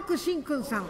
白真君さん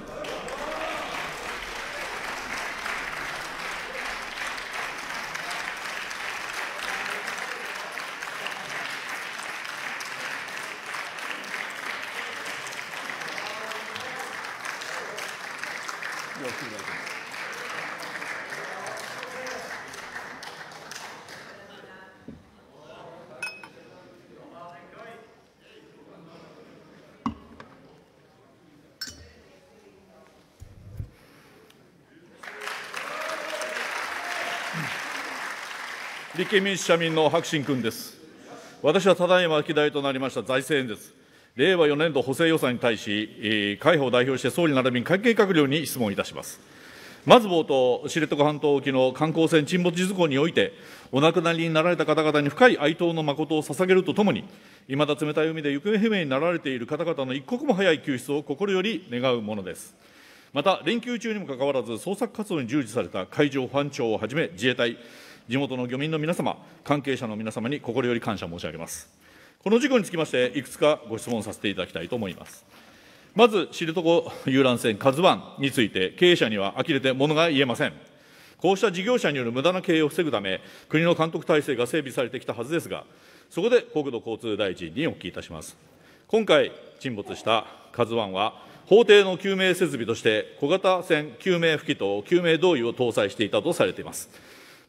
憲民主・社民の白新君です。私はただいま議題となりました財政演説、令和4年度補正予算に対し、海保を代表して総理並びに関係閣僚に質問いたします。まず冒頭、知床半島沖の観光船沈没事故において、お亡くなりになられた方々に深い哀悼の誠を捧げるとともに、いまだ冷たい海で行方不明になられている方々の一刻も早い救出を心より願うものです。また、連休中にもかかわらず、捜索活動に従事された海上保安庁をはじめ、自衛隊、地元の漁民の皆様、関係者の皆様に心より感謝申し上げます。この事故につきまして、いくつかご質問させていただきたいと思います。まず、知床遊覧船 k a z u について、経営者には呆れて物が言えません。こうした事業者による無駄な経営を防ぐため、国の監督体制が整備されてきたはずですが、そこで国土交通大臣にお聞きいたします。今回沈没した k a z u は、法廷の救命設備として小型船救命浮器と救命胴衣を搭載していたとされています。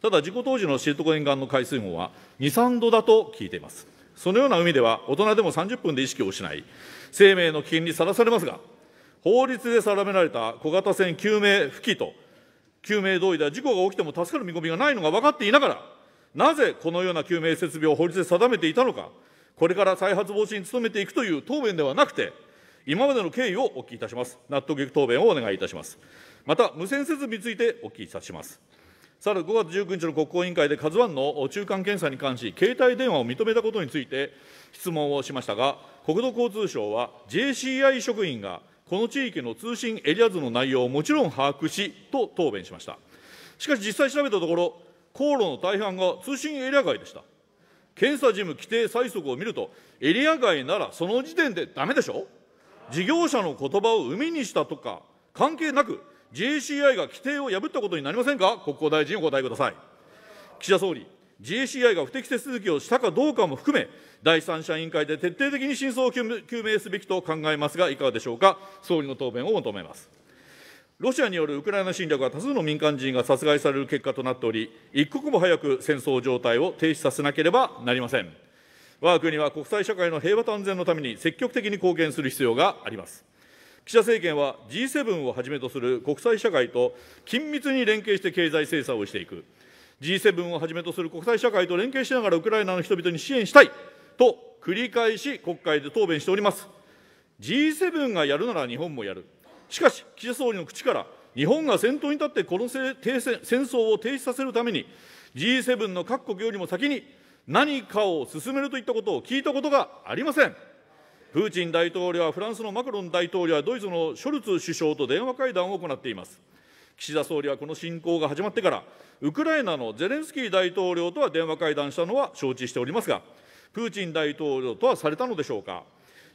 ただ、事故当時の知床沿岸の海水温は2、3度だと聞いています。そのような海では、大人でも30分で意識を失い、生命の危険にさらされますが、法律で定められた小型船救命不機と、救命同意では事故が起きても助かる見込みがないのが分かっていながら、なぜこのような救命設備を法律で定めていたのか、これから再発防止に努めていくという答弁ではなくて、今までの経緯をお聞きいたします。納得いく答弁をお願いいたします。また、無線設備についてお聞きいたします。らる5月19日の国交委員会で、カズワンの中間検査に関し、携帯電話を認めたことについて質問をしましたが、国土交通省は JCI 職員がこの地域の通信エリア図の内容をもちろん把握し、と答弁しました。しかし実際調べたところ、航路の大半が通信エリア外でした。検査事務規定最速を見ると、エリア外ならその時点でダメでしょ事業者の言葉を海にしたとか、関係なく、JCI が規定を破ったことになりませんか、国交大臣、お答えください。岸田総理、JCI が不適切続きをしたかどうかも含め、第三者委員会で徹底的に真相を究明すべきと考えますが、いかがでしょうか、総理の答弁を求めます。ロシアによるウクライナ侵略は多数の民間人が殺害される結果となっており、一刻も早く戦争状態を停止させなければなりません。我が国は国際社会の平和と安全のために積極的に貢献する必要があります。岸田政権は G7 をはじめとする国際社会と緊密に連携して経済制裁をしていく、G7 をはじめとする国際社会と連携しながらウクライナの人々に支援したいと繰り返し国会で答弁しております。G7 がやるなら日本もやる。しかし、岸田総理の口から、日本が先頭に立ってこの戦争を停止させるために、G7 の各国よりも先に何かを進めるといったことを聞いたことがありません。プーチン大統領はフランスのマクロン大統領はドイツのショルツ首相と電話会談を行っています。岸田総理はこの侵攻が始まってから、ウクライナのゼレンスキー大統領とは電話会談したのは承知しておりますが、プーチン大統領とはされたのでしょうか。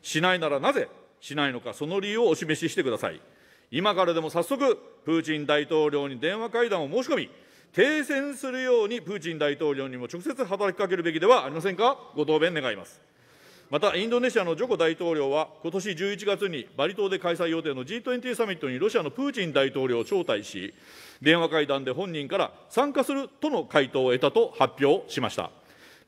しないならなぜしないのか、その理由をお示ししてください。今からでも早速、プーチン大統領に電話会談を申し込み、停戦するようにプーチン大統領にも直接働きかけるべきではありませんか、ご答弁願います。また、インドネシアのジョコ大統領は、ことし11月にバリ島で開催予定の G20 サミットにロシアのプーチン大統領を招待し、電話会談で本人から参加するとの回答を得たと発表しました。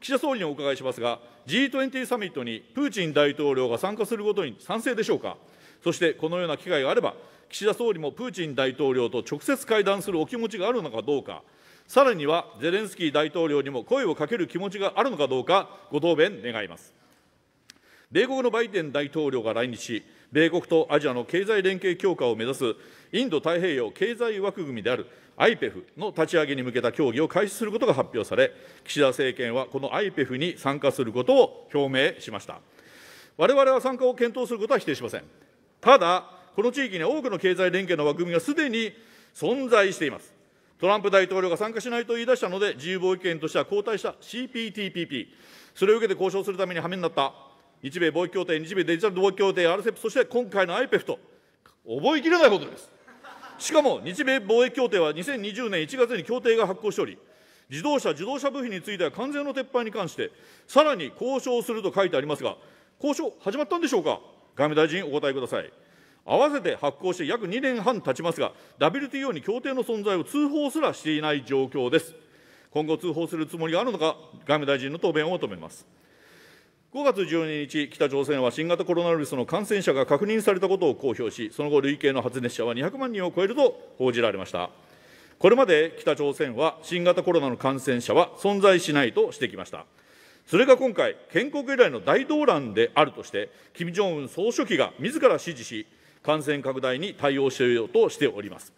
岸田総理にお伺いしますが、G20 サミットにプーチン大統領が参加することに賛成でしょうか。そして、このような機会があれば、岸田総理もプーチン大統領と直接会談するお気持ちがあるのかどうか、さらにはゼレンスキー大統領にも声をかける気持ちがあるのかどうか、ご答弁願います。米国のバイデン大統領が来日し、米国とアジアの経済連携強化を目指すインド太平洋経済枠組みである IPEF の立ち上げに向けた協議を開始することが発表され、岸田政権はこの IPEF に参加することを表明しました。我々は参加を検討することは否定しません。ただ、この地域には多くの経済連携の枠組みがすでに存在しています。トランプ大統領が参加しないと言い出したので、自由貿易圏としては後退した CPTPP、それを受けて交渉するためにはめになった日米貿易協定、日米デジタル貿易協定、RCEP、そして今回の IPEF と、覚えきれないことです。しかも、日米貿易協定は2020年1月に協定が発行しており、自動車、自動車部品については関税の撤廃に関して、さらに交渉すると書いてありますが、交渉始まったんでしょうか外務大臣、お答えください。合わせて発行して約2年半経ちますが、WTO に協定の存在を通報すらしていない状況です。今後通報するつもりがあるのか、外務大臣の答弁を求めます。5月12日、北朝鮮は新型コロナウイルスの感染者が確認されたことを公表し、その後、累計の発熱者は200万人を超えると報じられました。これまで北朝鮮は新型コロナの感染者は存在しないとしてきました。それが今回、建国以来の大動乱であるとして、金正恩総書記が自ら指示し、感染拡大に対応しようとしております。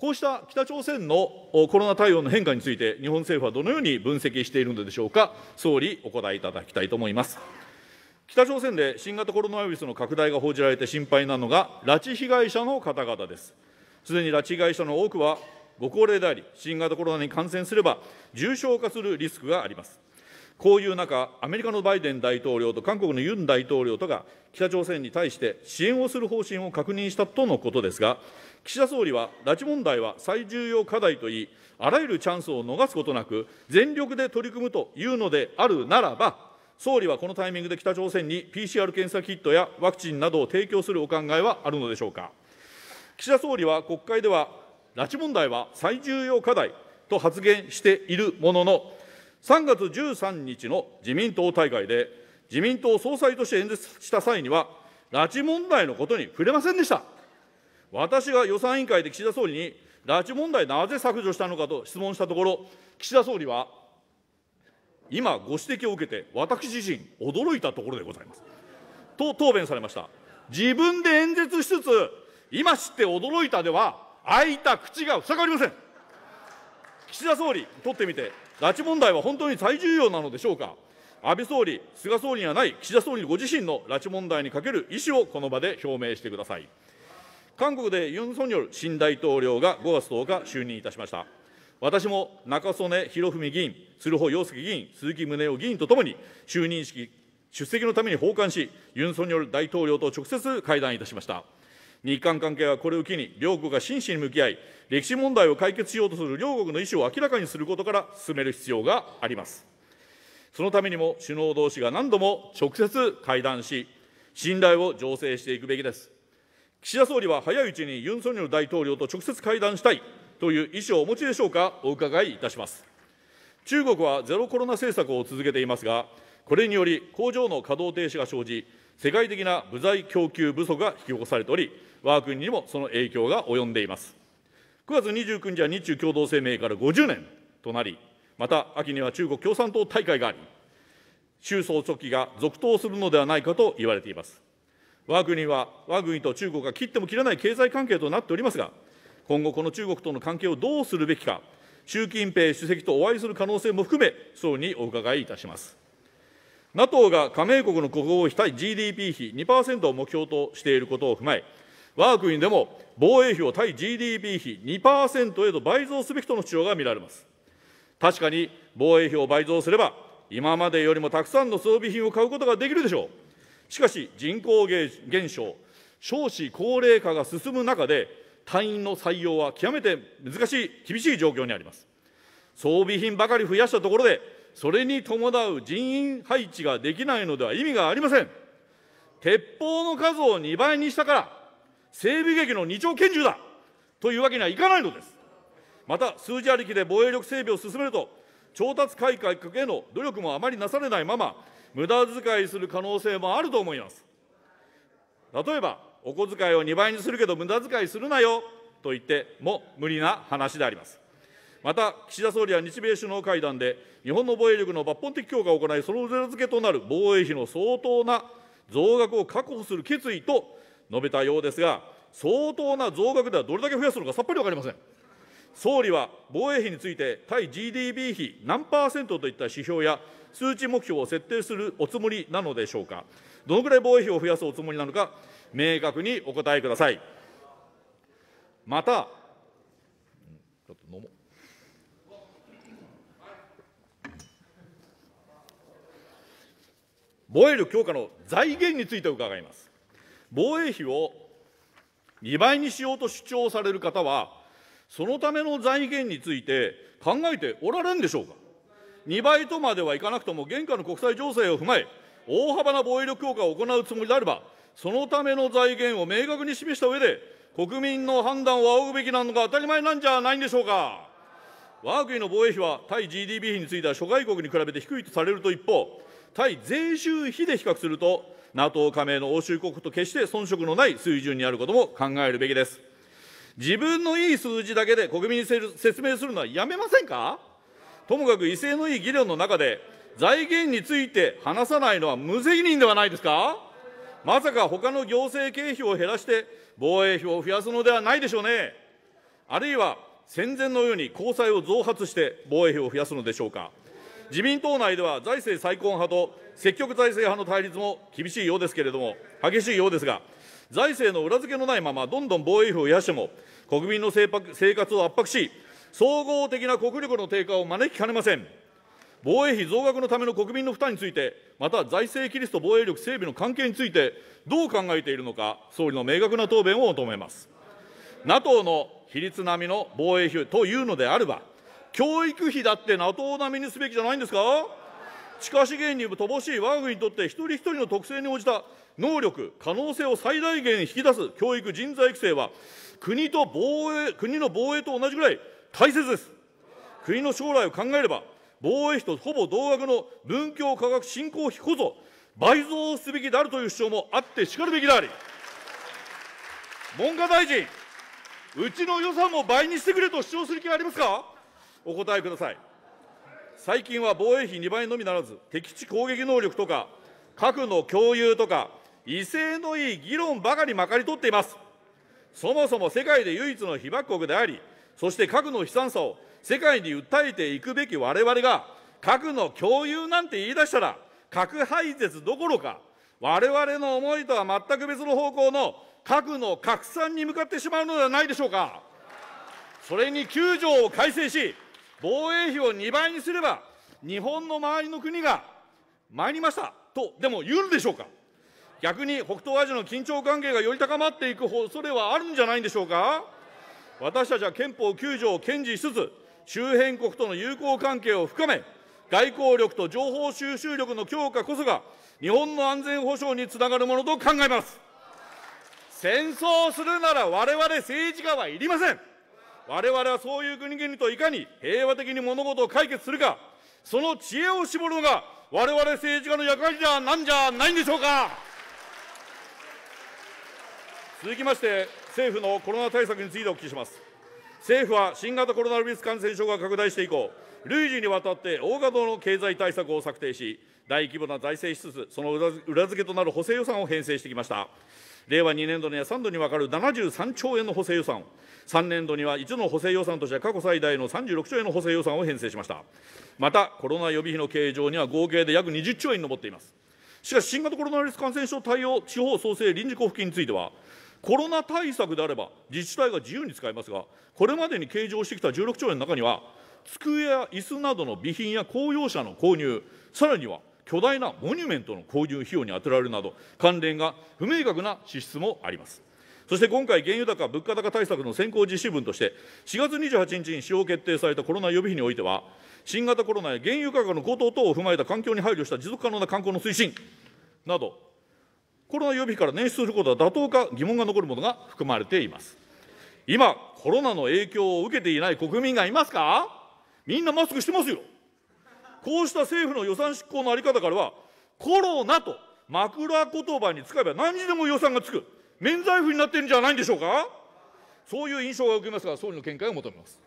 こうした北朝鮮のコロナ対応の変化について、日本政府はどのように分析しているのでしょうか、総理、お答えいただきたいと思います。北朝鮮で新型コロナウイルスの拡大が報じられて心配なのが、拉致被害者の方々です。すでに拉致被害者の多くはご高齢であり、新型コロナに感染すれば、重症化するリスクがあります。こういう中、アメリカのバイデン大統領と韓国のユン大統領とが北朝鮮に対して支援をする方針を確認したとのことですが、岸田総理は拉致問題は最重要課題といい、あらゆるチャンスを逃すことなく、全力で取り組むというのであるならば、総理はこのタイミングで北朝鮮に PCR 検査キットやワクチンなどを提供するお考えはあるのでしょうか。岸田総理は国会では、拉致問題は最重要課題と発言しているものの、3月13日の自民党大会で、自民党総裁として演説した際には、拉致問題のことに触れませんでした。私が予算委員会で岸田総理に、拉致問題なぜ削除したのかと質問したところ、岸田総理は、今ご指摘を受けて、私自身驚いたところでございます。と答弁されました。自分で演説しつつ、今知って驚いたでは、開いた口が塞がりません。岸田総理、取ってみて、拉致問題は本当に最重要なのでしょうか。安倍総理、菅総理にはない岸田総理ご自身の拉致問題にかける意思をこの場で表明してください。韓国でユン・ソンニョル新大統領が5月10日就任いたしました。私も中曽根博文議員、鶴穂陽介議員、鈴木宗男議員とともに就任式出席のために訪韓し、ユン・ソンニョル大統領と直接会談いたしました。日韓関係はこれを機に、両国が真摯に向き合い、歴史問題を解決しようとする両国の意思を明らかにすることから進める必要があります。そのためにも首脳同士が何度も直接会談し、信頼を醸成していくべきです。岸田総理は早いうちにユン・ソンニョル大統領と直接会談したいという意思をお持ちでしょうか、お伺いいたします。中国はゼロコロナ政策を続けていますが、これにより工場の稼働停止が生じ、世界的な部材供給不足が引き起こされており、我が国にもその影響が及んでいます。9月29日は日中共同声明から50年となり、また秋には中国共産党大会があり、習総書記が続投するのではないかと言われています。我が国は、我が国と中国が切っても切れない経済関係となっておりますが、今後、この中国との関係をどうするべきか、習近平主席とお会いする可能性も含め、総理にお伺いいたします。NATO が加盟国の国防費対 GDP 比2%を目標としていることを踏まえ、我が国でも防衛費を対 GDP 比2%へと倍増すべきとの主張が見られます。確かに防衛費を倍増すれば、今までよりもたくさんの装備品を買うことができるでしょう。しかし、人口減少、少子高齢化が進む中で、隊員の採用は極めて難しい、厳しい状況にあります。装備品ばかり増やしたところで、それに伴う人員配置ができないのでは意味がありません。鉄砲の数を2倍にしたから、整備劇の二丁拳銃だというわけにはいかないのです。また、数字ありきで防衛力整備を進めると、調達改革への努力もあまりなされないまま、無駄遣いする可能性もあると思います。例えば、お小遣いを2倍にするけど無駄遣いするなよと言っても無理な話であります。また、岸田総理は日米首脳会談で、日本の防衛力の抜本的強化を行い、その裏付けとなる防衛費の相当な増額を確保する決意と述べたようですが、相当な増額ではどれだけ増やすのかさっぱり分かりません。総理は防衛費について、対 GDP 比何パーセントといった指標や、数値目標を設定するおつもりなのでしょうか。どのくらい防衛費を増やすおつもりなのか、明確にお答えください。また、防衛力強化の財源について伺います。防衛費を2倍にしようと主張される方は、そのための財源について考えておられんでしょうか。2倍とまではいかなくとも、現下の国際情勢を踏まえ、大幅な防衛力強化を行うつもりであれば、そのための財源を明確に示した上で、国民の判断を仰ぐべきなのが当たり前なんじゃないんでしょうか。我が国の防衛費は対 GDP 比については諸外国に比べて低いとされると一方、対税収比で比較すると、NATO 加盟の欧州国と決して遜色のない水準にあることも考えるべきです。自分のいい数字だけで国民に説明するのはやめませんかともかく威勢のいい議論の中で、財源について話さないのは無責任ではないですかまさか他の行政経費を減らして防衛費を増やすのではないでしょうね。あるいは戦前のように交際を増発して防衛費を増やすのでしょうか。自民党内では財政再建派と積極財政派の対立も厳しいようですけれども、激しいようですが、財政の裏付けのないまま、どんどん防衛費を増やしても、国民の生活を圧迫し、総合的な国力の低下を招きかねません。防衛費増額のための国民の負担について、また財政規律と防衛力整備の関係について、どう考えているのか、総理の明確な答弁を求めます。NATO の比率並みの防衛費というのであれば、教育費だって NATO 並みにすべきじゃないんですか地下資源に乏しい我が国にとって一人一人の特性に応じた能力、可能性を最大限引き出す教育、人材育成は、国と防衛、国の防衛と同じぐらい大切です。国の将来を考えれば、防衛費とほぼ同額の文教科学振興費こそ、倍増すべきであるという主張もあってしかるべきであり、文科大臣、うちの予算も倍にしてくれと主張する気はありますかお答えください。最近は防衛費2倍のみならず、敵地攻撃能力とか、核の共有とか、威勢のいい議論ばかりまかり取っています。そもそも世界で唯一の被爆国であり、そして核の悲惨さを世界に訴えていくべき我々が、核の共有なんて言い出したら、核廃絶どころか、我々の思いとは全く別の方向の核の拡散に向かってしまうのではないでしょうか。それに9条を改正し、防衛費を2倍にすれば、日本の周りの国が参りましたとでも言うんでしょうか。逆に北東アジアの緊張関係がより高まっていく恐れはあるんじゃないんでしょうか。私たちは憲法9条を堅持しつつ、周辺国との友好関係を深め、外交力と情報収集力の強化こそが、日本の安全保障につながるものと考えます。戦争するなら我々政治家はいりません。我々はそういう国々といかに平和的に物事を解決するか、その知恵を絞るのが、我々政治家の役割じゃなんじゃないんでしょうか。続きまして、政府のコロナ対策についてお聞きします。政府は新型コロナウイルス感染症が拡大して以降、累次にわたって大型の経済対策を策定し、大規模な財政支出、その裏付けとなる補正予算を編成してきました。令和2年度には3度にわかる73兆円の補正予算を、3年度には1の補正予算として過去最大の36兆円の補正予算を編成しました。また、コロナ予備費の計上には合計で約20兆円に上っています。しかし、新型コロナウイルス感染症対応地方創生臨時交付金については、コロナ対策であれば自治体が自由に使えますが、これまでに計上してきた16兆円の中には、机や椅子などの備品や公用車の購入、さらには巨大なモニュメントの購入費用に充てられるなど、関連が不明確な支出もあります。そして今回、原油高、物価高対策の先行実施分として、4月28日に使用決定されたコロナ予備費においては、新型コロナや原油価格の高騰等を踏まえた環境に配慮した持続可能な観光の推進など、コロナ予備費から捻出することは妥当か疑問が残るものが含まれています。今、コロナの影響を受けていない国民がいますかみんなマスクしてますよ。こうした政府の予算執行の在り方からは、コロナと枕言葉に使えば何時でも予算がつく、免罪符になってるんじゃないんでしょうか。そういう印象が受けますが、総理の見解を求めます。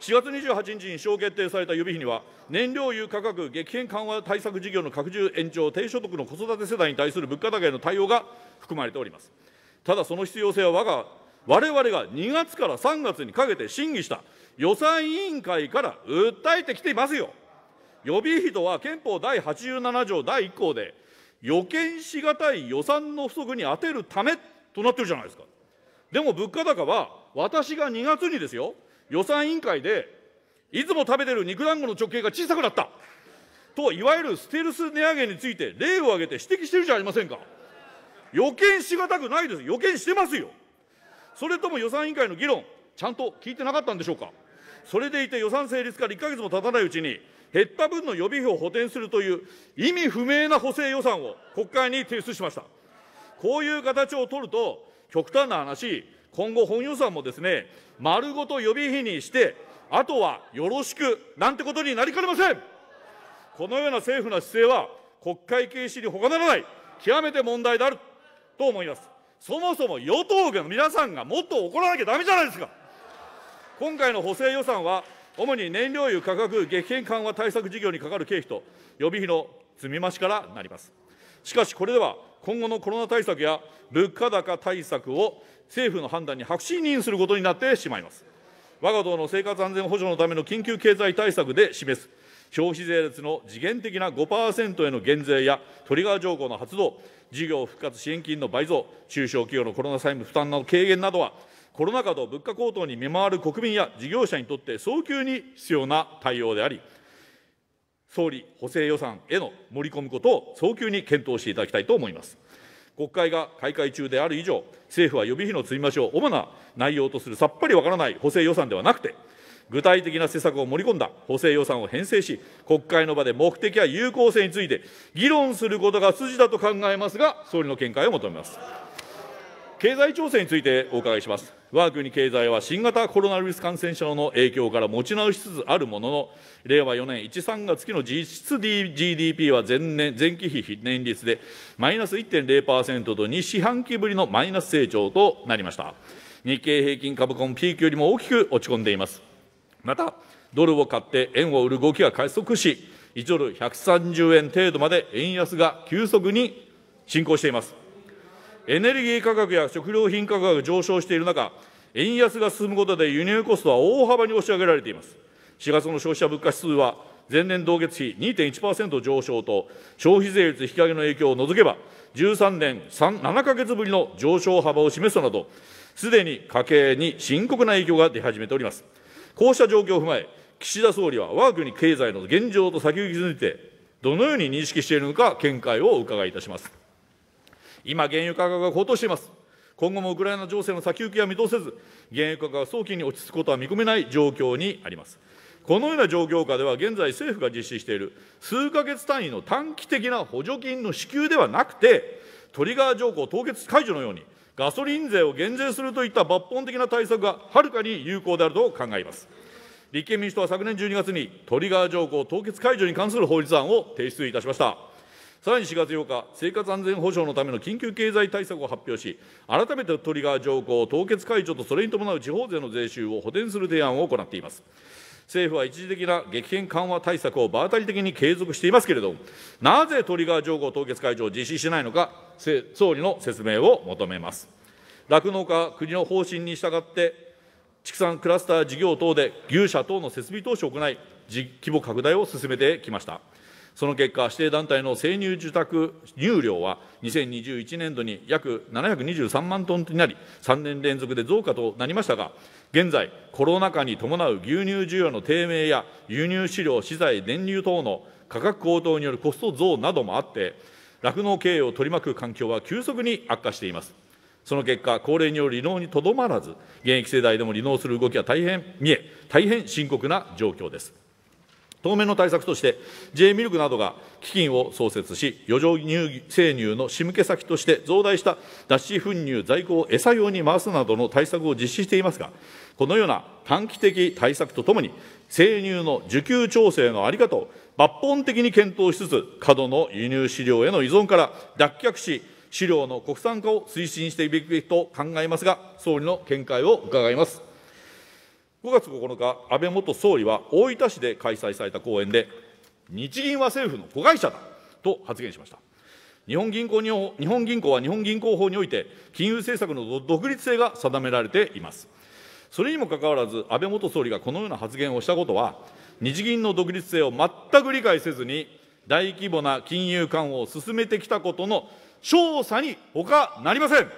4月28日に使用決定された予備費には、燃料油価格激変緩和対策事業の拡充延長、低所得の子育て世代に対する物価高への対応が含まれております。ただ、その必要性は我がわれが2月から3月にかけて審議した予算委員会から訴えてきていますよ。予備費とは憲法第87条第1項で、予見しがたい予算の不足に充てるためとなってるじゃないですか。でも物価高は、私が2月にですよ、予算委員会で、いつも食べてる肉団子の直径が小さくなったと、いわゆるステルス値上げについて例を挙げて指摘してるじゃありませんか。予見しがたくないです。予見してますよ。それとも予算委員会の議論、ちゃんと聞いてなかったんでしょうか。それでいて予算成立から1ヶ月も経たないうちに、減った分の予備費を補填するという意味不明な補正予算を国会に提出しました。こういう形を取ると、極端な話、今後本予算もですね、丸ごと予備費にして、あとはよろしくなんてことになりかねません。このような政府の姿勢は、国会軽視に他ならない、極めて問題であると思います。そもそも与党の皆さんがもっと怒らなきゃだめじゃないですか。今回の補正予算は、主に燃料油価格激変緩和対策事業にかかる経費と予備費の積み増しからなります。しかしこれでは、今後のコロナ対策や物価高対策を政府の判断に白紙認することになってしまいます。我が党の生活安全保障のための緊急経済対策で示す消費税率の次元的な5%への減税やトリガー条項の発動、事業復活支援金の倍増、中小企業のコロナ債務負担の軽減などは、コロナ禍と物価高騰に見舞われる国民や事業者にとって早急に必要な対応であり、総理補正予算への盛り込むことを早急に検討していただきたいと思います。国会が開会中である以上、政府は予備費の積み増しを主な内容とするさっぱりわからない補正予算ではなくて、具体的な施策を盛り込んだ補正予算を編成し、国会の場で目的や有効性について議論することが筋だと考えますが、総理の見解を求めます。経済調整についてお伺いします。我が国経済は新型コロナウイルス感染症の影響から持ち直しつつあるものの、令和4年1、3月期の実質 GDP は前年前期比年率でマイナス1.0%と2四半期ぶりのマイナス成長となりました。日経平均株価もピークよりも大きく落ち込んでいます。また、ドルを買って円を売る動きが加速し、1ドル130円程度まで円安が急速に進行しています。エネルギー価格や食料品価格が上昇している中、円安が進むことで輸入コストは大幅に押し上げられています。4月の消費者物価指数は、前年同月比2.1%上昇と、消費税率引き上げの影響を除けば、13年7か月ぶりの上昇幅を示すなど、すでに家計に深刻な影響が出始めております。こうした状況を踏まえ、岸田総理は我が国経済の現状と先行きについて、どのように認識しているのか、見解をお伺いいたします。今、原油価格が高騰しています。今後もウクライナ情勢の先行きは見通せず、原油価格が早期に落ち着くことは見込めない状況にあります。このような状況下では、現在政府が実施している数ヶ月単位の短期的な補助金の支給ではなくて、トリガー条項凍結解除のように、ガソリン税を減税するといった抜本的な対策がはるかに有効であると考えます。立憲民主党は昨年12月にトリガー条項凍結解除に関する法律案を提出いたしました。さらに4月8日、生活安全保障のための緊急経済対策を発表し、改めてトリガー条項、凍結解除とそれに伴う地方税の税収を補填する提案を行っています。政府は一時的な激変緩和対策を場当たり的に継続していますけれども、なぜトリガー条項凍結解除を実施しないのか、総理の説明を求めます。酪農家は国の方針に従って、畜産クラスター事業等で牛舎等の設備投資を行い、規模拡大を進めてきました。その結果、指定団体の生乳受託乳量は、2021年度に約723万トンとなり、3年連続で増加となりましたが、現在、コロナ禍に伴う牛乳需要の低迷や、輸入飼料、資材、電流等の価格高騰によるコスト増などもあって、酪農経営を取り巻く環境は急速に悪化しています。その結果、高齢による離農にとどまらず、現役世代でも離農する動きは大変見え、大変深刻な状況です。当面の対策として、J ミルクなどが基金を創設し、余剰乳生乳の仕向け先として増大した脱脂粉乳在庫を餌用に回すなどの対策を実施していますが、このような短期的対策とともに、生乳の需給調整の在り方を抜本的に検討しつつ、過度の輸入飼料への依存から脱却し、飼料の国産化を推進していくべきと考えますが、総理の見解を伺います。5月9日、安倍元総理は大分市で開催された講演で、日銀は政府の子会社だと発言しました。日本銀行日本銀行は日本銀行法において、金融政策の独立性が定められています。それにもかかわらず、安倍元総理がこのような発言をしたことは、日銀の独立性を全く理解せずに、大規模な金融緩和を進めてきたことの調査にほかなりません。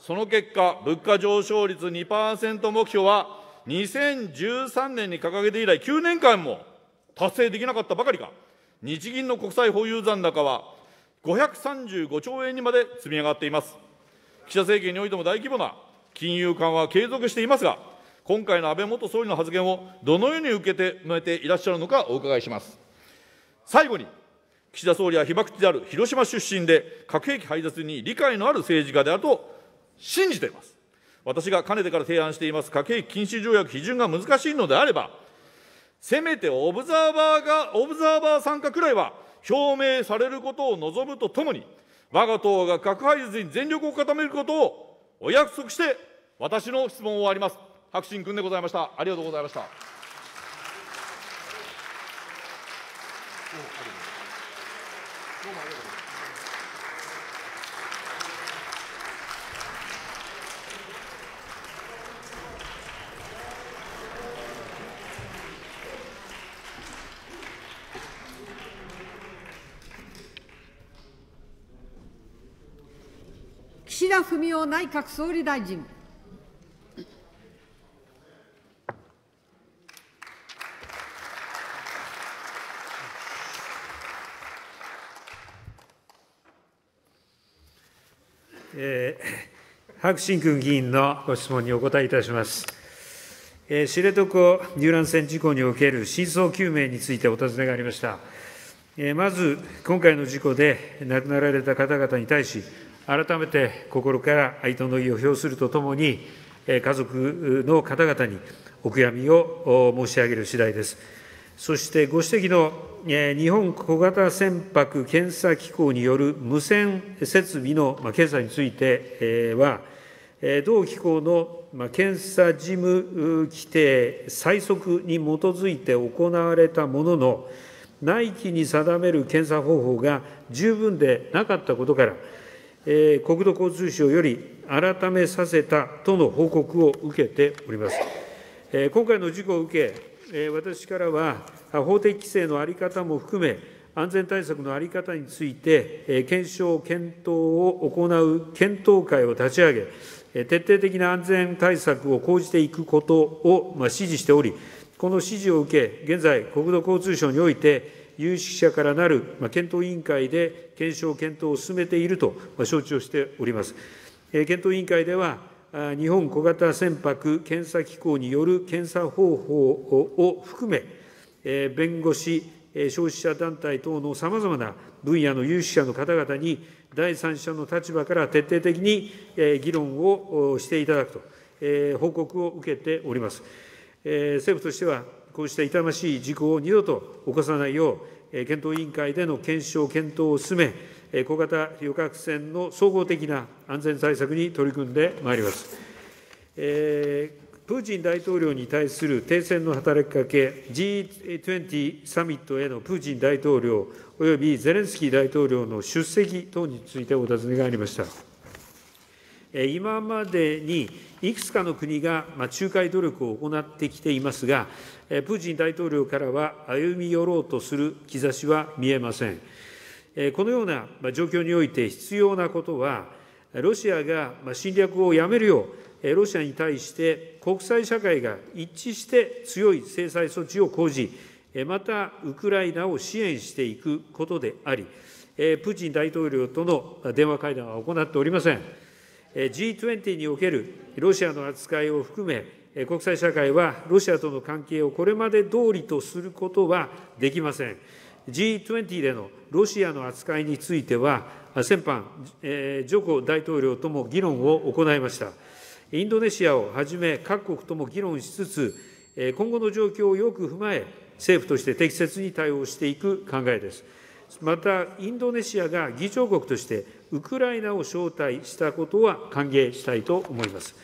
その結果、物価上昇率2%目標は2013年に掲げて以来9年間も達成できなかったばかりか、日銀の国債保有残高は535兆円にまで積み上がっています。岸田政権においても大規模な金融緩和は継続していますが、今回の安倍元総理の発言をどのように受けて止めていらっしゃるのかお伺いします。最後に、岸田総理は被爆地である広島出身で、核兵器廃絶に理解のある政治家であると信じています。私がかねてから提案しています核兵器禁止条約批准が難しいのであれば、せめてオブザーバーが、オブザーバー参加くらいは表明されることを望むとともに、我が党が核廃絶に全力を固めることをお約束して、私の質問を終わります。白新君でございました。ありがとうございました。岸田文雄内閣総理大臣。えー、白新君議員のご質問にお答えいたします。えー、知床遊覧船事故における真相究明についてお尋ねがありました。えー、まず、今回の事故で亡くなられた方々に対し、改めて心から哀悼の意を表するとともに、家族の方々にお悔やみを申し上げる次第です。そしてご指摘の日本小型船舶検査機構による無線設備の検査については、同機構の検査事務規定最速に基づいて行われたものの、内規に定める検査方法が十分でなかったことから、国土交通省より改めさせたとの報告を受けております。今回の事故を受け、私からは法的規制の在り方も含め、安全対策の在り方について、検証・検討を行う検討会を立ち上げ、徹底的な安全対策を講じていくことを指示しており、この指示を受け、現在、国土交通省において、有識者からなる検討委員会で検証、検討を進めていると承知をしております。検討委員会では、日本小型船舶検査機構による検査方法を含め、弁護士、消費者団体等のさまざまな分野の有識者の方々に、第三者の立場から徹底的に議論をしていただくと、報告を受けております。政府としてはこうした痛ましい事故を二度と起こさないよう、検討委員会での検証、検討を進め、小型旅客船の総合的な安全対策に取り組んでまいります。えープーチン大統領に対する停戦の働きかけ、G20 サミットへのプーチン大統領およびゼレンスキー大統領の出席等についてお尋ねがありました。今までにいくつかの国が仲介努力を行ってきていますが、プーチン大統領からは歩み寄ろうとする兆しは見えません。このような状況において必要なことは、ロシアが侵略をやめるよう、ロシアに対して国際社会が一致して強い制裁措置を講じ、またウクライナを支援していくことであり、プーチン大統領との電話会談は行っておりません。G20 におけるロシアの扱いを含め、国際社会はロシアとの関係をこれまで通りとすることはできません。G20 でのロシアの扱いについては、先般、えー、ジョコ大統領とも議論を行いました。インドネシアをはじめ各国とも議論しつつ、えー、今後の状況をよく踏まえ、政府として適切に対応していく考えです。また、インドネシアが議長国としてウクライナを招待したことは歓迎したいと思います。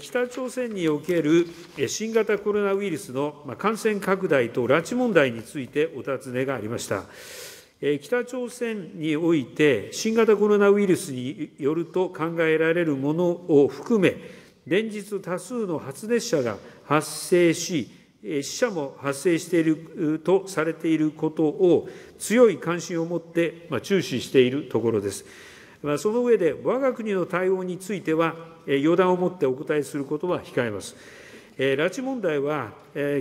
北朝鮮における新型コロナウイルスの感染拡大と拉致問題についてお尋ねがありました。北朝鮮において、新型コロナウイルスによると考えられるものを含め、連日多数の発熱者が発生し、死者も発生しているとされていることを、強い関心を持って注視しているところです。その上で、わが国の対応については、予断を持ってお答えすることは控えます。拉致問題は、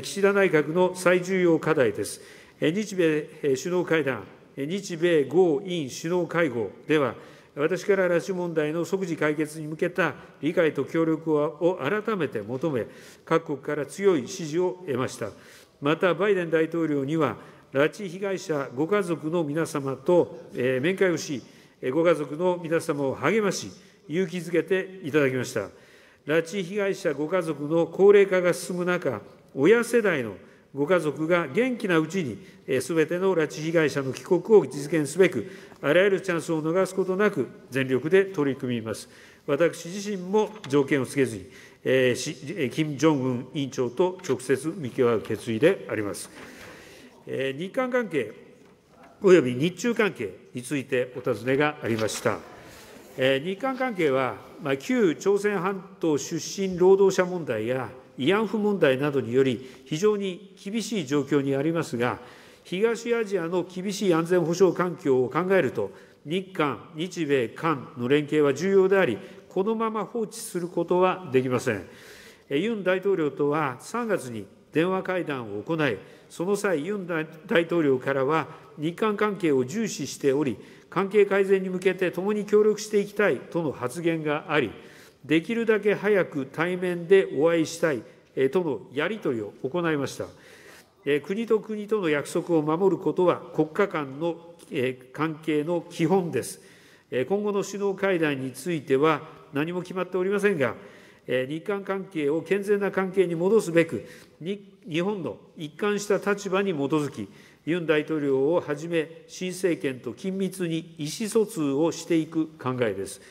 岸田内閣の最重要課題です。日米首脳会談、日米豪印首脳会合では、私から拉致問題の即時解決に向けた理解と協力を改めて求め、各国から強い支持を得ました。また、バイデン大統領には、拉致被害者ご家族の皆様と面会をし、ご家族の皆様を励まし、勇気づけていただきました。拉致被害者ご家族の高齢化が進む中、親世代のご家族が元気なうちに、すべての拉致被害者の帰国を実現すべく、あらゆるチャンスを逃すことなく、全力で取り組みます。私自身も条件をつけずに、えー、金正恩委員長と直接向き合う決意であります。えー、日韓関係および日中関係についてお尋ねがありました。日韓関係は、旧朝鮮半島出身労働者問題や慰安婦問題などにより、非常に厳しい状況にありますが、東アジアの厳しい安全保障環境を考えると、日韓、日米韓の連携は重要であり、このまま放置することはできません。ユン大統領とは3月に電話会談を行い、その際、ユン大統領からは、日韓関係を重視しており、関係改善に向けて共に協力していきたいとの発言があり、できるだけ早く対面でお会いしたいとのやり取りを行いました。国と国との約束を守ることは国家間の関係の基本です。今後の首脳会談については何も決まっておりませんが、日韓関係を健全な関係に戻すべく、日本の一貫した立場に基づき、ユン大統領をはじめ、新政権と緊密に意思疎通をしていく考えです。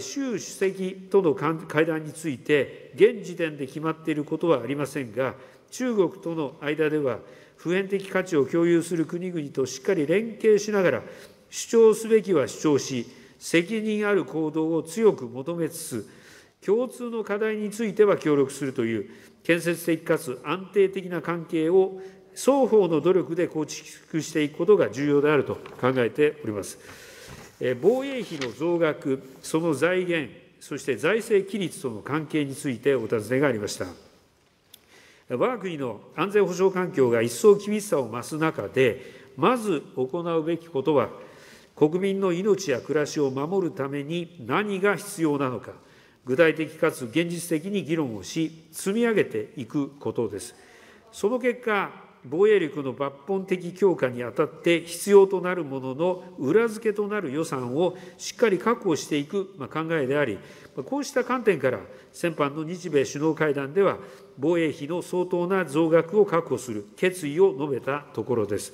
習主席との会談について、現時点で決まっていることはありませんが、中国との間では、普遍的価値を共有する国々としっかり連携しながら、主張すべきは主張し、責任ある行動を強く求めつつ、共通の課題については協力するという、建設的かつ安定的な関係を双方の努力で構築していくことが重要であると考えております。防衛費の増額、その財源、そして財政規律との関係についてお尋ねがありました。我が国の安全保障環境が一層厳しさを増す中で、まず行うべきことは、国民の命や暮らしを守るために何が必要なのか、具体的かつ現実的に議論をし、積み上げていくことです。その結果、防衛力の抜本的強化にあたって必要となるものの裏付けとなる予算をしっかり確保していく考えであり、こうした観点から、先般の日米首脳会談では、防衛費の相当な増額を確保する決意を述べたところです。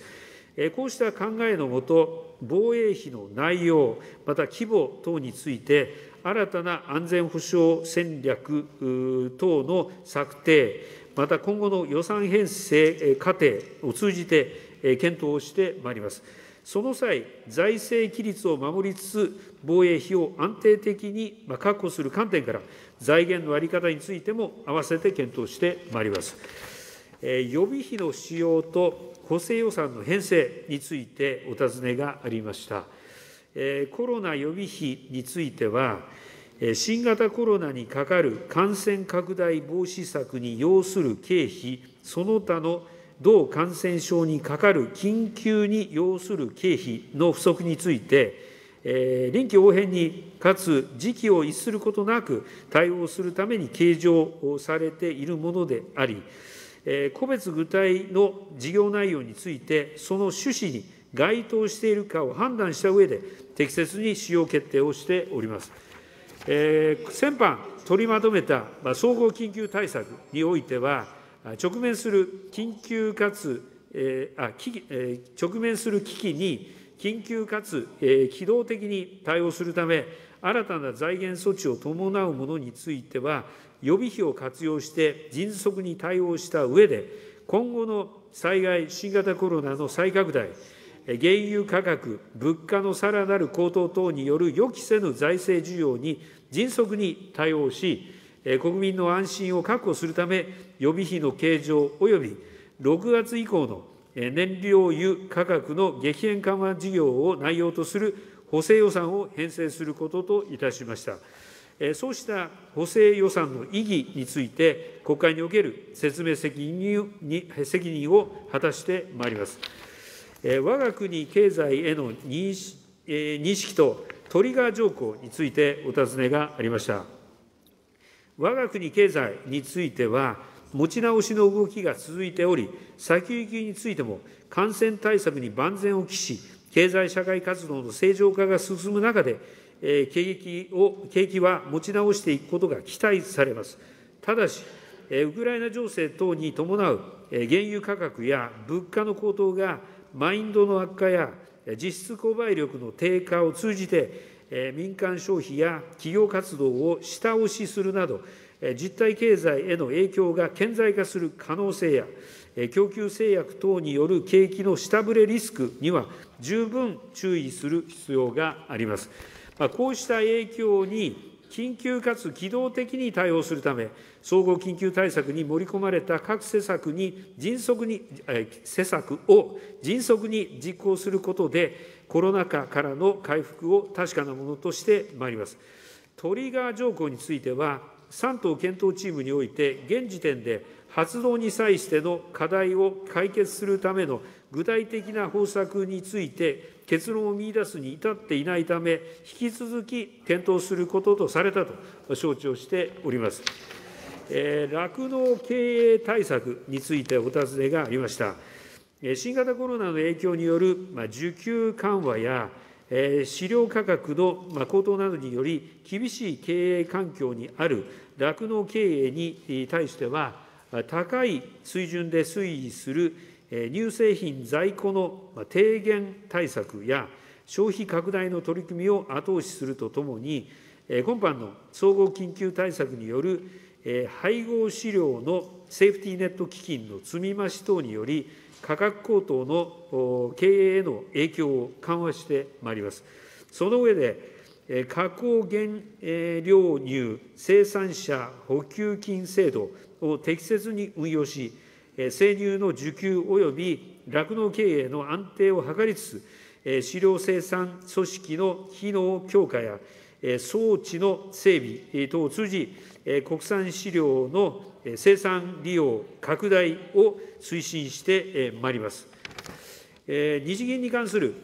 こうした考えのもと、防衛費の内容、また規模等について、新たな安全保障戦略等の策定、また今後の予算編成過程を通じて、検討をしてまいります。その際、財政規律を守りつつ、防衛費を安定的に確保する観点から、財源の在り方についても併せて検討してまいります。予備費の使用と補正予算の編成についてお尋ねがありました。コロナ予備費については、新型コロナにかかる感染拡大防止策に要する経費、その他の同感染症にかかる緊急に要する経費の不足について、臨機応変に、かつ時期を逸することなく対応するために計上されているものであり、個別具体の事業内容について、その趣旨に該当しているかを判断した上で、適切に使用決定をしております。え先般取りまとめた総合緊急対策においては、直面する緊急かつ、えあえ直面する危機に緊急かつ、え機動的に対応するため、新たな財源措置を伴うものについては、予備費を活用して迅速に対応した上で、今後の災害、新型コロナの再拡大、原油価格、物価のさらなる高騰等による予期せぬ財政需要に迅速に対応し、国民の安心を確保するため、予備費の計上および6月以降の燃料油価格の激変緩和事業を内容とする補正予算を編成することといたしました。そうした補正予算の意義について、国会における説明責任を果たしてまいります。我が国経済への認識とトリガー条項についてお尋ねがありました。我が国経済については、持ち直しの動きが続いており、先行きについても感染対策に万全を期し、経済社会活動の正常化が進む中で、え景気を景気は持ち直していくことが期待されます。ただし、えウクライナ情勢等に伴うえ原油価格や物価の高騰がマインドの悪化や実質購買力の低下を通じて、民間消費や企業活動を下押しするなど、実体経済への影響が顕在化する可能性や、供給制約等による景気の下振れリスクには十分注意する必要があります。こうした影響に緊急かつ機動的に対応するため、総合緊急対策に盛り込まれた各施策に迅速に、施策を迅速に実行することで、コロナ禍からの回復を確かなものとしてまいります。トリガー条項については、3党検討チームにおいて、現時点で発動に際しての課題を解決するための具体的な方策について、結論を見いだすに至っていないため、引き続き検討することとされたと承知をしております。酪農経営対策についてお尋ねがありました。新型コロナの影響による需給緩和や、飼料価格の高騰などにより、厳しい経営環境にある酪農経営に対しては、高い水準で推移する乳製品在庫の低減対策や、消費拡大の取り組みを後押しするとともに、今般の総合緊急対策による配合飼料のセーフティネット基金の積み増し等により、価格高騰の経営への影響を緩和してまいります。その上で、加工原料乳生産者補給金制度を適切に運用し、生乳の需給および酪農経営の安定を図りつつ、飼料生産組織の機能強化や、装置の整備等を通じ、国産飼料の生産利用拡大を推進してまいります。日銀に関する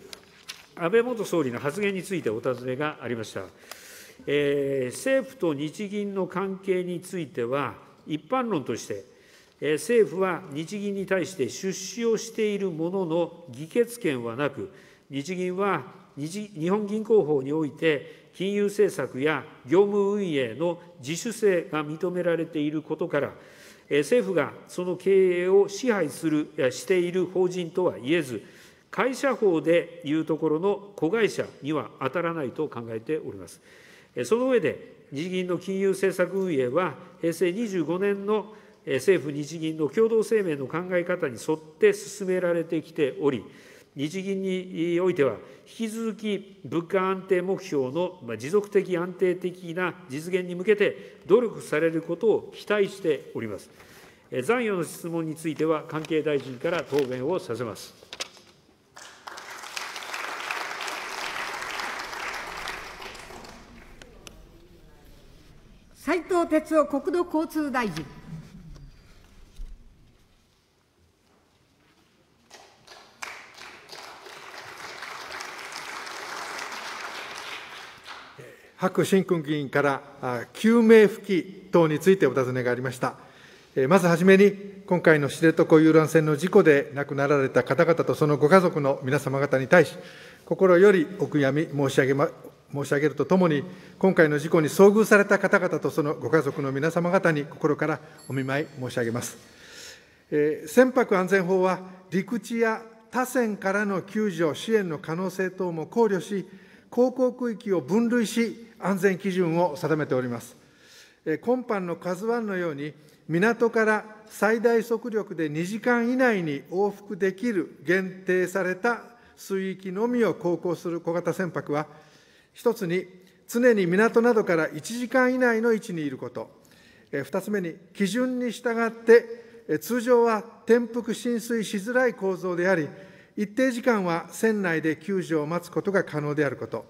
安倍元総理の発言についてお尋ねがありました。政府と日銀の関係については、一般論として、政府は日銀に対して出資をしているものの議決権はなく、日銀は日本銀行法において、金融政策や業務運営の自主性が認められていることから、政府がその経営を支配する、している法人とはいえず、会社法でいうところの子会社には当たらないと考えております。その上で、日銀の金融政策運営は、平成25年の政府・日銀の共同声明の考え方に沿って進められてきており、日銀においては、引き続き物価安定目標の持続的安定的な実現に向けて、努力されることを期待しております。残余の質問については、関係大臣から答弁をさせます。斉藤鉄夫国土交通大臣。白新君議員から救命浮器等についてお尋ねがありました。まずはじめに、今回の知床遊覧船の事故で亡くなられた方々とそのご家族の皆様方に対し、心よりお悔やみ申し上げ、ま、申し上げるとともに、今回の事故に遭遇された方々とそのご家族の皆様方に心からお見舞い申し上げます。えー、船舶安全法は、陸地や他船からの救助、支援の可能性等も考慮し、航行区域を分類し、安全基準を定めております。今般の k a z u i のように、港から最大速力で2時間以内に往復できる限定された水域のみを航行する小型船舶は、一つに常に港などから1時間以内の位置にいること、2つ目に基準に従って、通常は転覆浸水しづらい構造であり、一定時間は船内で救助を待つことが可能であること、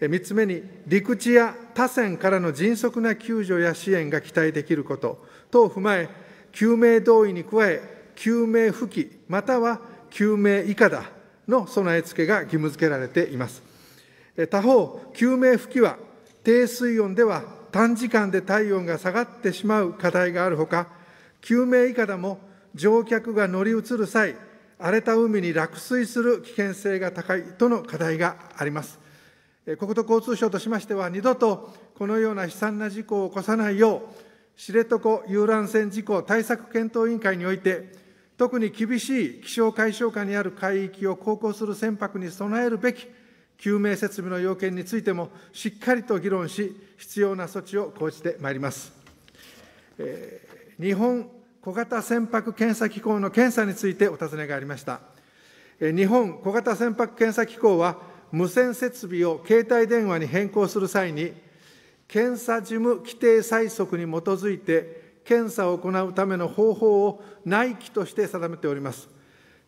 3つ目に、陸地や他船からの迅速な救助や支援が期待できること等を踏まえ、救命胴衣に加え、救命浮器、または救命いかだの備え付けが義務付けられています。他方、救命浮器は低水温では短時間で体温が下がってしまう課題があるほか、救命いかだも乗客が乗り移る際、荒れた海に落水する危険性が高いとの課題があります。国土交通省としましては、二度とこのような悲惨な事故を起こさないよう、知床遊覧船事故対策検討委員会において、特に厳しい気象解消下にある海域を航行する船舶に備えるべき救命設備の要件についても、しっかりと議論し、必要な措置を講じてまいります。えー、日本小型船舶検査機構の検査についてお尋ねがありました。日本小型船舶検査機構は、無線設備を携帯電話に変更する際に、検査事務規定催促に基づいて、検査を行うための方法を内規として定めております。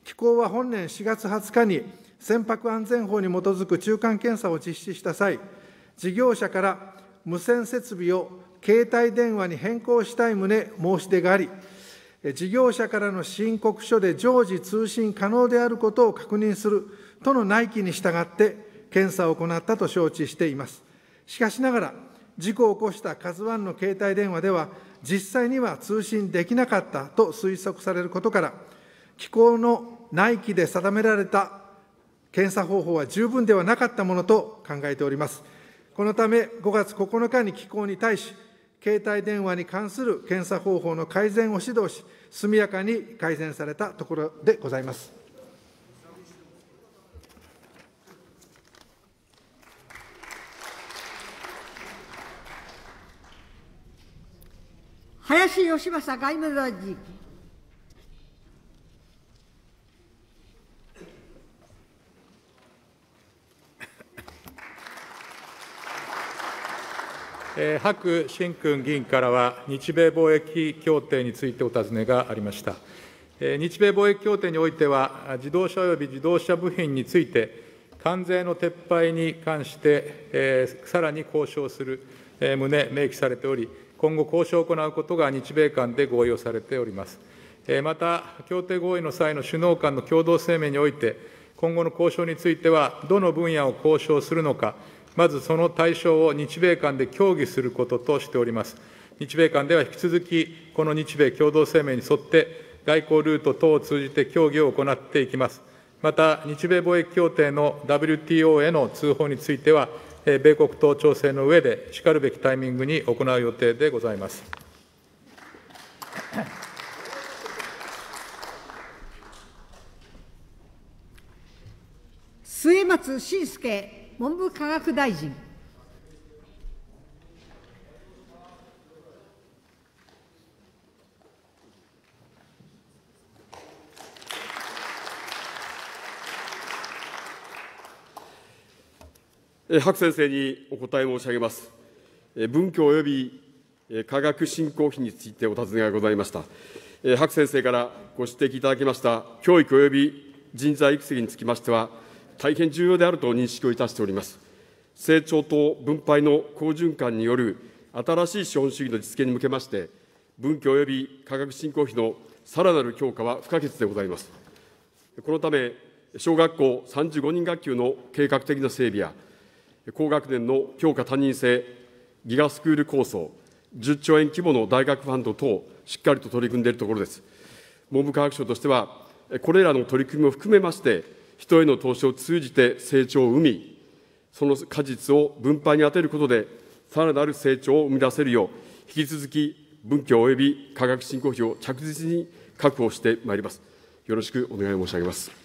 機構は本年4月20日に、船舶安全法に基づく中間検査を実施した際、事業者から無線設備を携帯電話に変更したい旨申し出があり、事業者からの申告書で常時通信可能であることを確認するとの内規に従って検査を行ったと承知しています。しかしながら、事故を起こした k a z u i の携帯電話では、実際には通信できなかったと推測されることから、機構の内規で定められた検査方法は十分ではなかったものと考えております。このため、5月9日に機構に対し、携帯電話に関する検査方法の改善を指導し、速やかに改善されたところでございます。林芳正外務大臣。白新君議員からは、日米貿易協定についてお尋ねがありました。日米貿易協定においては、自動車および自動車部品について、関税の撤廃に関して、さらに交渉する旨、明記されており、今後、交渉を行うことが日米間で合意をされております。また、協定合意の際の首脳間の共同声明において、今後の交渉については、どの分野を交渉するのか、まずその対象を日米間で協議することとしております。日米間では引き続き、この日米共同声明に沿って、外交ルート等を通じて協議を行っていきます。また、日米貿易協定の WTO への通報については、米国と調整の上で、しかるべきタイミングに行う予定でございます。末松信介文部科学大臣。白先生にお答え申し上げます。文教及び科学振興費についてお尋ねがございました。白先生からご指摘いただきました教育及び人材育成につきましては、大変重要であると認識をいたしております。成長と分配の好循環による新しい資本主義の実現に向けまして、文教及び科学振興費のさらなる強化は不可欠でございます。このため、小学校35人学級の計画的な整備や、高学年の教科担任制、ギガスクール構想、10兆円規模の大学ファンド等、しっかりと取り組んでいるところです。文部科学省としては、これらの取り組みも含めまして、人への投資を通じて成長を生み、その果実を分配に充てることで、さらなる成長を生み出せるよう、引き続き文教及び科学振興費を着実に確保してまいります。よろしくお願い申し上げます。